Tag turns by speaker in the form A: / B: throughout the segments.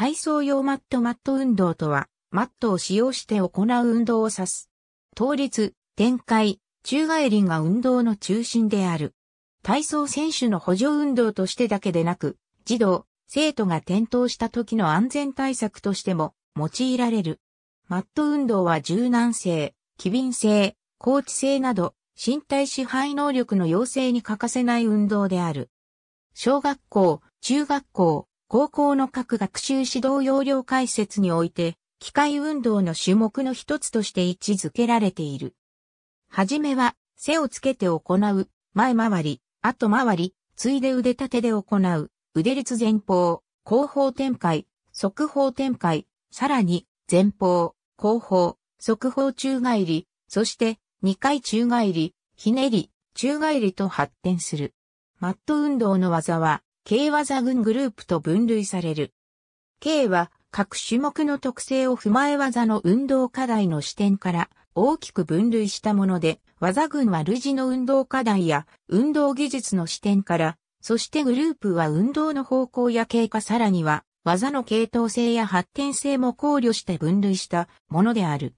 A: 体操用マットマット運動とは、マットを使用して行う運動を指す。倒立、展開、宙返りが運動の中心である。体操選手の補助運動としてだけでなく、児童、生徒が転倒した時の安全対策としても用いられる。マット運動は柔軟性、機敏性、高知性など、身体支配能力の養成に欠かせない運動である。小学校、中学校、高校の各学習指導要領解説において、機械運動の種目の一つとして位置づけられている。はじめは、背をつけて行う、前回り、後回り、ついで腕立てで行う、腕立前方、後方展開、側方展開、さらに、前方、後方、側方宙返り、そして、2回宙返り、ひねり、宙返りと発展する。マット運動の技は、K 技群グループと分類される。K は各種目の特性を踏まえ技の運動課題の視点から大きく分類したもので、技群は類似の運動課題や運動技術の視点から、そしてグループは運動の方向や経過さらには技の系統性や発展性も考慮して分類したものである。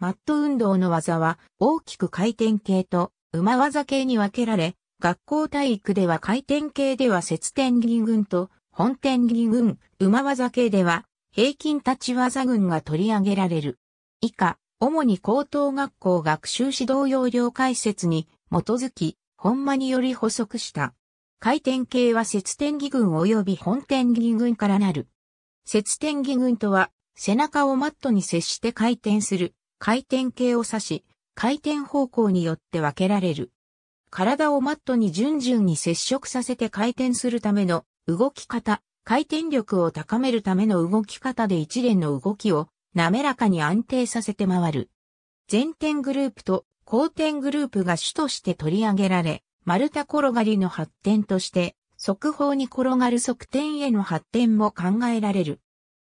A: マット運動の技は大きく回転系と馬技系に分けられ、学校体育では回転系では節点技群と本点技群、馬技系では平均立ち技群が取り上げられる。以下、主に高等学校学習指導要領解説に基づき、本間により補足した。回転系は節点技群及び本点技群からなる。節点技群とは、背中をマットに接して回転する、回転系を指し、回転方向によって分けられる。体をマットに順々に接触させて回転するための動き方、回転力を高めるための動き方で一連の動きを滑らかに安定させて回る。前転グループと後転グループが主として取り上げられ、丸太転がりの発展として、速報に転がる側転への発展も考えられる。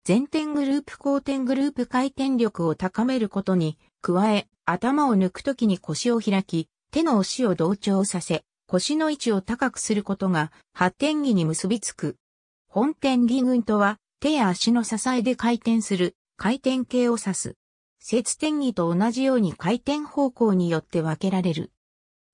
A: 前転グループ後転グループ回転力を高めることに、加え、頭を抜くときに腰を開き、手の押しを同調させ、腰の位置を高くすることが発展技に結びつく。本転技群とは、手や足の支えで回転する、回転系を指す。節転技と同じように回転方向によって分けられる。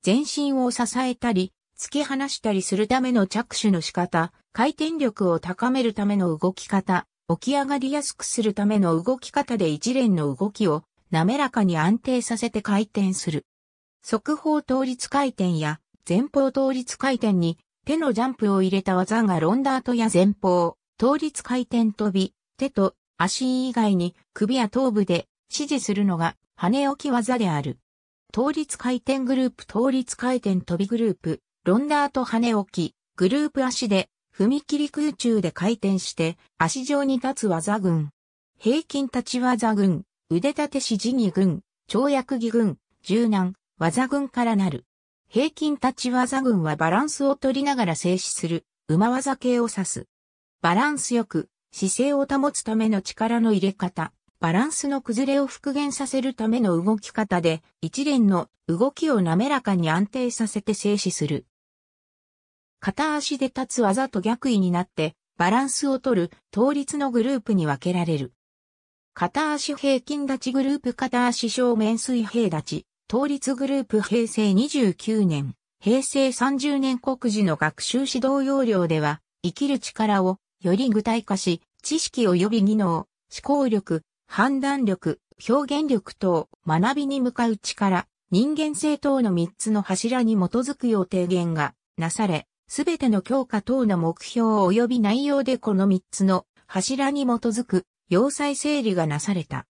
A: 全身を支えたり、突き放したりするための着手の仕方、回転力を高めるための動き方、起き上がりやすくするための動き方で一連の動きを滑らかに安定させて回転する。速報倒立回転や前方倒立回転に手のジャンプを入れた技がロンダートや前方、倒立回転飛び、手と足以外に首や頭部で指示するのが羽置き技である。倒立回転グループ倒立回転飛びグループ、ロンダート羽置き、グループ足で踏切空中で回転して足上に立つ技群。平均立ち技群、腕立て指示技群、跳躍技群、柔軟、技群からなる。平均立ち技群はバランスを取りながら静止する、馬技系を指す。バランスよく、姿勢を保つための力の入れ方、バランスの崩れを復元させるための動き方で、一連の動きを滑らかに安定させて静止する。片足で立つ技と逆位になって、バランスを取る、倒立のグループに分けられる。片足平均立ちグループ片足正面水平立ち、統立グループ平成29年、平成30年国時の学習指導要領では、生きる力をより具体化し、知識及び技能、思考力、判断力、表現力等、学びに向かう力、人間性等の3つの柱に基づくよう提言がなされ、すべての教科等の目標及び内容でこの3つの柱に基づく要塞整理がなされた。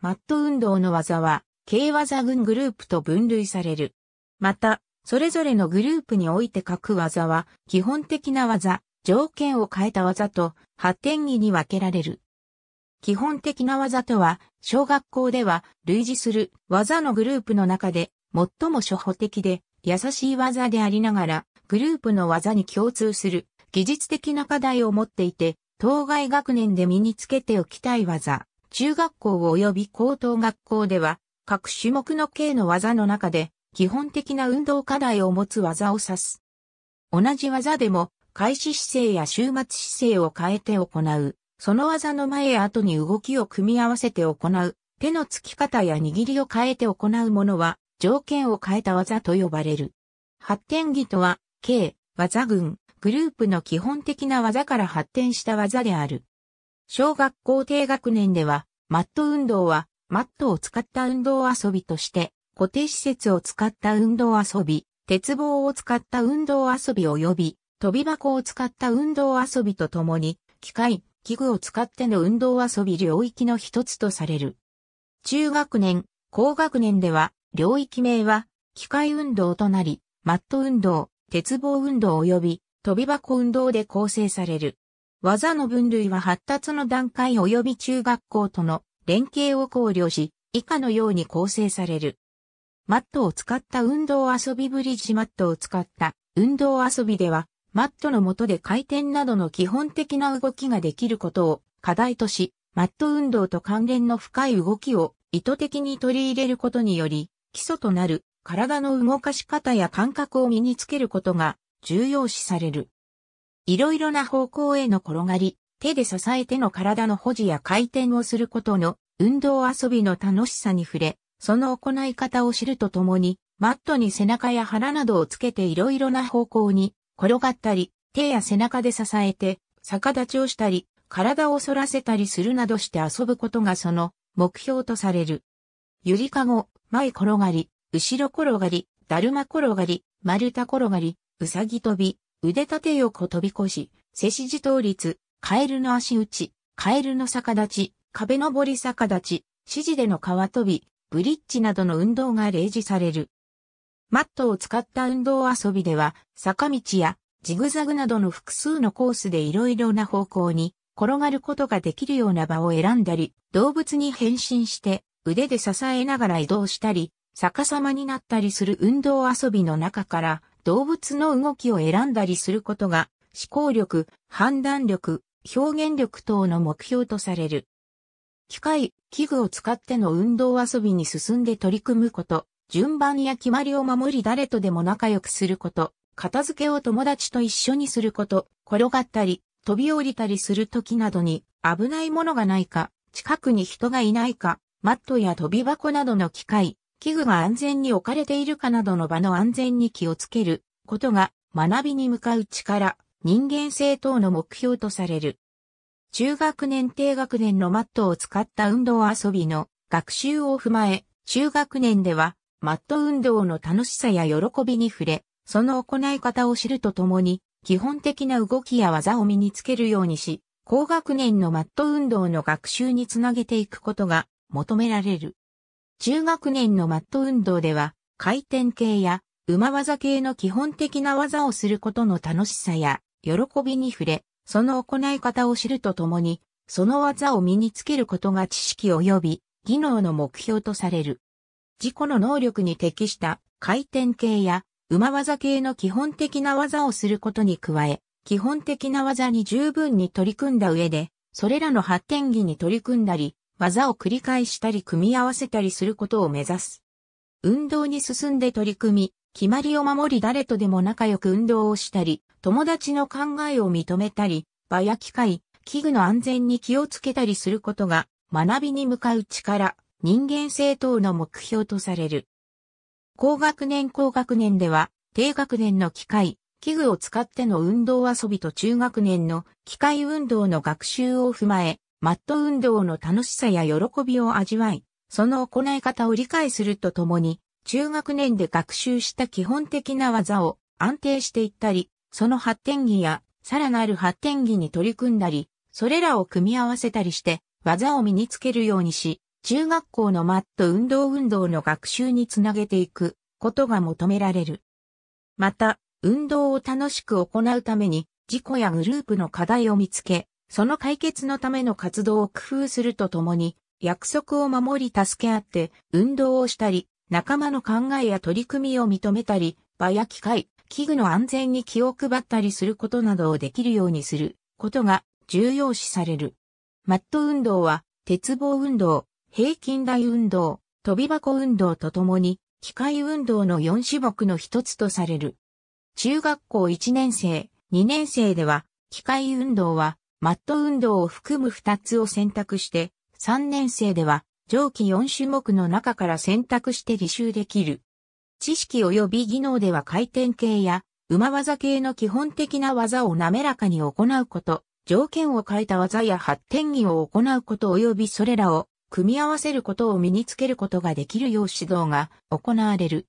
A: マット運動の技は、軽技群グループと分類される。また、それぞれのグループにおいて各技は、基本的な技、条件を変えた技と、発展技に分けられる。基本的な技とは、小学校では類似する技のグループの中で、最も初歩的で、優しい技でありながら、グループの技に共通する、技術的な課題を持っていて、当該学年で身につけておきたい技、中学校及び高等学校では、各種目の計の技の中で、基本的な運動課題を持つ技を指す。同じ技でも、開始姿勢や終末姿勢を変えて行う、その技の前や後に動きを組み合わせて行う、手のつき方や握りを変えて行うものは、条件を変えた技と呼ばれる。発展技とは、計、技群、グループの基本的な技から発展した技である。小学校低学年では、マット運動はマットを使った運動遊びとして、固定施設を使った運動遊び、鉄棒を使った運動遊び及び、飛び箱を使った運動遊びとともに、機械、器具を使っての運動遊び領域の一つとされる。中学年、高学年では、領域名は、機械運動となり、マット運動、鉄棒運動及び、飛び箱運動で構成される。技の分類は発達の段階及び中学校との連携を考慮し、以下のように構成される。マットを使った運動遊びブリッジマットを使った運動遊びでは、マットの下で回転などの基本的な動きができることを課題とし、マット運動と関連の深い動きを意図的に取り入れることにより、基礎となる体の動かし方や感覚を身につけることが重要視される。いろいろな方向への転がり、手で支えての体の保持や回転をすることの運動遊びの楽しさに触れ、その行い方を知るとともに、マットに背中や腹などをつけていろいろな方向に転がったり、手や背中で支えて逆立ちをしたり、体を反らせたりするなどして遊ぶことがその目標とされる。ゆりかご、前転がり、後ろ転がり、だるま転がり、丸太転がり、うさぎ飛び、腕立て横飛び越し、背筋倒立、カエルの足打ち、カエルの逆立ち、壁登り逆立ち、指示での川飛び、ブリッジなどの運動が例示される。マットを使った運動遊びでは、坂道やジグザグなどの複数のコースでいろいろな方向に転がることができるような場を選んだり、動物に変身して腕で支えながら移動したり、逆さまになったりする運動遊びの中から動物の動きを選んだりすることが思考力、判断力、表現力等の目標とされる。機械、器具を使っての運動遊びに進んで取り組むこと、順番や決まりを守り誰とでも仲良くすること、片付けを友達と一緒にすること、転がったり、飛び降りたりする時などに危ないものがないか、近くに人がいないか、マットや飛び箱などの機械、器具が安全に置かれているかなどの場の安全に気をつけることが学びに向かう力、人間性等の目標とされる。中学年低学年のマットを使った運動遊びの学習を踏まえ、中学年ではマット運動の楽しさや喜びに触れ、その行い方を知るとともに、基本的な動きや技を身につけるようにし、高学年のマット運動の学習につなげていくことが求められる。中学年のマット運動では、回転系や馬技系の基本的な技をすることの楽しさや、喜びに触れ、その行い方を知るとともに、その技を身につけることが知識及び技能の目標とされる。自己の能力に適した回転系や馬技系の基本的な技をすることに加え、基本的な技に十分に取り組んだ上で、それらの発展技に取り組んだり、技を繰り返したり組み合わせたりすることを目指す。運動に進んで取り組み、決まりを守り誰とでも仲良く運動をしたり、友達の考えを認めたり、場や機械、器具の安全に気をつけたりすることが、学びに向かう力、人間性等の目標とされる。高学年高学年では、低学年の機械、器具を使っての運動遊びと中学年の機械運動の学習を踏まえ、マット運動の楽しさや喜びを味わい、その行い方を理解するとともに、中学年で学習した基本的な技を安定していったり、その発展技や、さらなる発展技に取り組んだり、それらを組み合わせたりして、技を身につけるようにし、中学校のマット運動運動の学習につなげていくことが求められる。また、運動を楽しく行うために、事故やグループの課題を見つけ、その解決のための活動を工夫するとともに、約束を守り助け合って運動をしたり、仲間の考えや取り組みを認めたり、場や機会、器具の安全に気を配ったりすることなどをできるようにすることが重要視される。マット運動は、鉄棒運動、平均台運動、飛び箱運動とともに、機械運動の4種目の一つとされる。中学校1年生、2年生では、機械運動は、マット運動を含む2つを選択して、3年生では、上記4種目の中から選択して履修できる。知識及び技能では回転系や馬技系の基本的な技を滑らかに行うこと、条件を変えた技や発展技を行うこと及びそれらを組み合わせることを身につけることができるよう指導が行われる。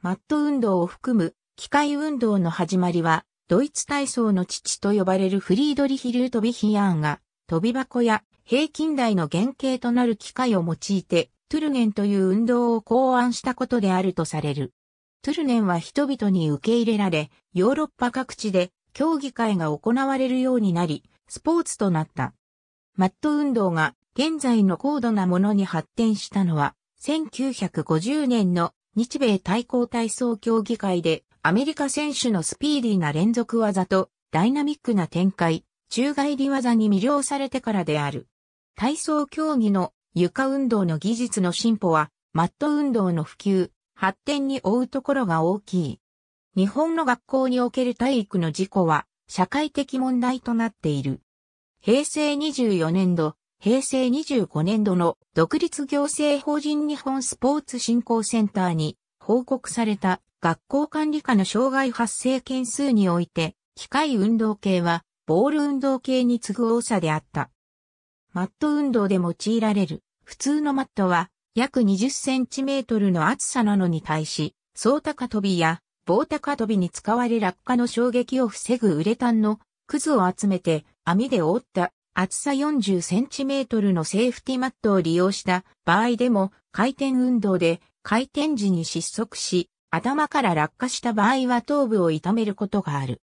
A: マット運動を含む機械運動の始まりは、ドイツ体操の父と呼ばれるフリードリヒ・ルートビヒアンが、飛び箱や平均台の原型となる機械を用いてトゥルネンという運動を考案したことであるとされる。トゥルネンは人々に受け入れられ、ヨーロッパ各地で競技会が行われるようになり、スポーツとなった。マット運動が現在の高度なものに発展したのは、1950年の日米対抗体操競技会で、アメリカ選手のスピーディーな連続技とダイナミックな展開、宙返り技に魅了されてからである。体操競技の床運動の技術の進歩は、マット運動の普及、発展に追うところが大きい。日本の学校における体育の事故は、社会的問題となっている。平成24年度、平成25年度の独立行政法人日本スポーツ振興センターに報告された学校管理下の障害発生件数において、機械運動系はボール運動系に次ぐ多さであった。マット運動で用いられる。普通のマットは約20センチメートルの厚さなのに対し、総高跳びや棒高跳びに使われ落下の衝撃を防ぐウレタンのクズを集めて網で覆った厚さ40センチメートルのセーフティマットを利用した場合でも回転運動で回転時に失速し、頭から落下した場合は頭部を痛めることがある。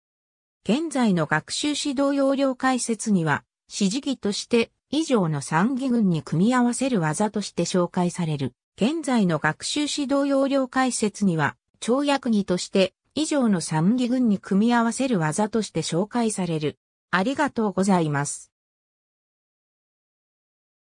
A: 現在の学習指導要領解説には、指示器として以上の三義群に組み合わせる技として紹介される。現在の学習指導要領解説には、跳躍技として以上の三義群に組み合わせる技として紹介される。ありがとうございます。